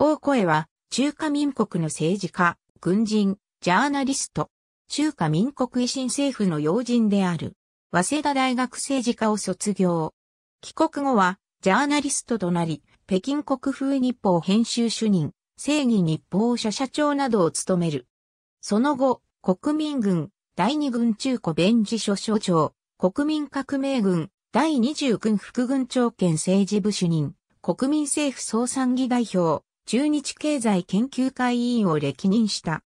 王声は、中華民国の政治家、軍人、ジャーナリスト、中華民国維新政府の要人である、早稲田大学政治家を卒業。帰国後は、ジャーナリストとなり、北京国風日報編集主任、正義日報社社長などを務める。その後、国民軍、第二軍中古弁事所所長、国民革命軍、第二十軍副軍長兼政治部主任、国民政府総参議代表、中日経済研究会委員を歴任した。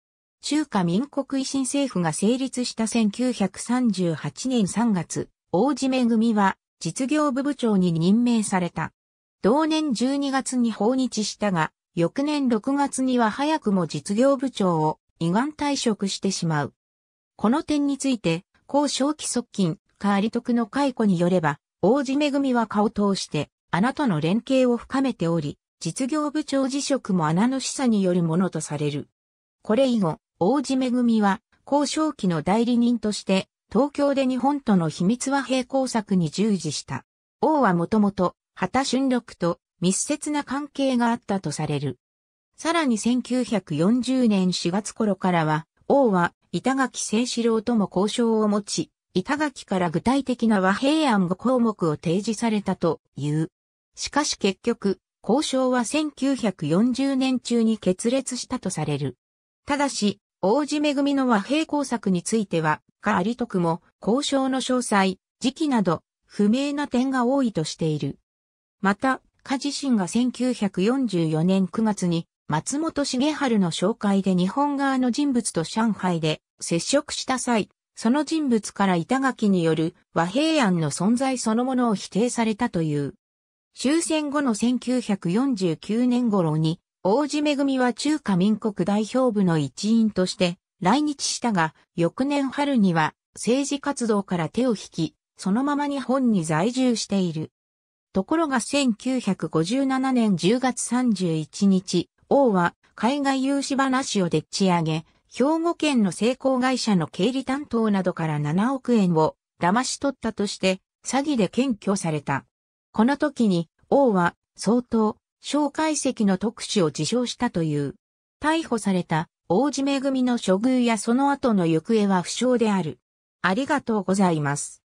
中華民国維新政府が成立した1938年3月、大島組は実業部部長に任命された。同年12月に訪日したが、翌年6月には早くも実業部長を胃がん退職してしまう。この点について、高正規側近、カーリクの解雇によれば、大島組は顔を通して、あなたの連携を深めており、実業部長辞職も穴の示唆によるものとされる。これ以後、王子恵は、交渉期の代理人として、東京で日本との秘密和平工作に従事した。王はもともと、畑春六と密接な関係があったとされる。さらに1940年4月頃からは、王は板垣清志郎とも交渉を持ち、板垣から具体的な和平案5項目を提示されたという。しかし結局、交渉は1940年中に決裂したとされる。ただし、王子恵の和平工作については、かありとくも、交渉の詳細、時期など、不明な点が多いとしている。また、家自身が1944年9月に、松本茂春の紹介で日本側の人物と上海で接触した際、その人物から板垣による和平案の存在そのものを否定されたという。終戦後の1949年頃に、王子恵は中華民国代表部の一員として来日したが、翌年春には政治活動から手を引き、そのまま日本に在住している。ところが1957年10月31日、王は海外融資話をでっち上げ、兵庫県の成功会社の経理担当などから7億円を騙し取ったとして、詐欺で検挙された。この時に王は相当、蒋介石の特使を自称したという。逮捕された王子恵組の処遇やその後の行方は不詳である。ありがとうございます。